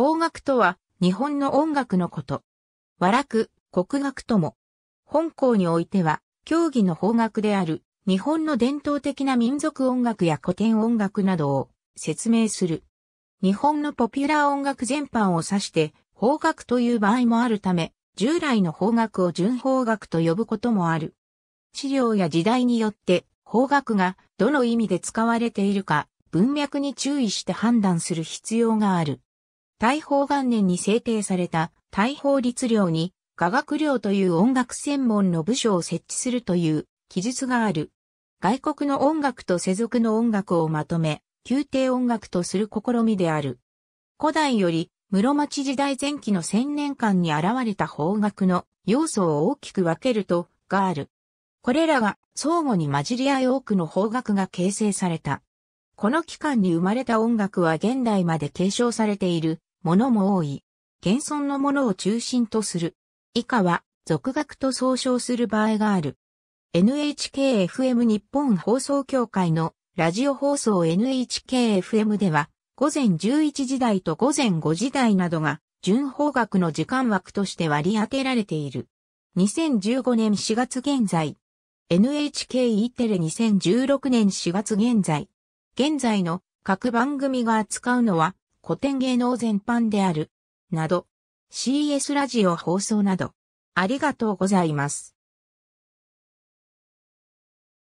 邦楽とは、日本の音楽のこと。和楽、国楽とも。本校においては、競技の邦楽である、日本の伝統的な民族音楽や古典音楽などを説明する。日本のポピュラー音楽全般を指して、邦楽という場合もあるため、従来の邦楽を純邦楽と呼ぶこともある。資料や時代によって、邦楽がどの意味で使われているか、文脈に注意して判断する必要がある。大法元年に制定された大法律令に雅楽令という音楽専門の部署を設置するという記述がある。外国の音楽と世俗の音楽をまとめ、宮廷音楽とする試みである。古代より室町時代前期の千年間に現れた方角の要素を大きく分けると、がある。これらが相互に混じり合い多くの方角が形成された。この期間に生まれた音楽は現代まで継承されているものも多い。現存のものを中心とする。以下は、俗学と総称する場合がある。NHKFM 日本放送協会のラジオ放送 NHKFM では、午前11時台と午前5時台などが、準方学の時間枠として割り当てられている。2015年4月現在。NHKE テレ2016年4月現在。現在の各番組が扱うのは、古典芸能全般である、など、CS ラジオ放送など、ありがとうございます。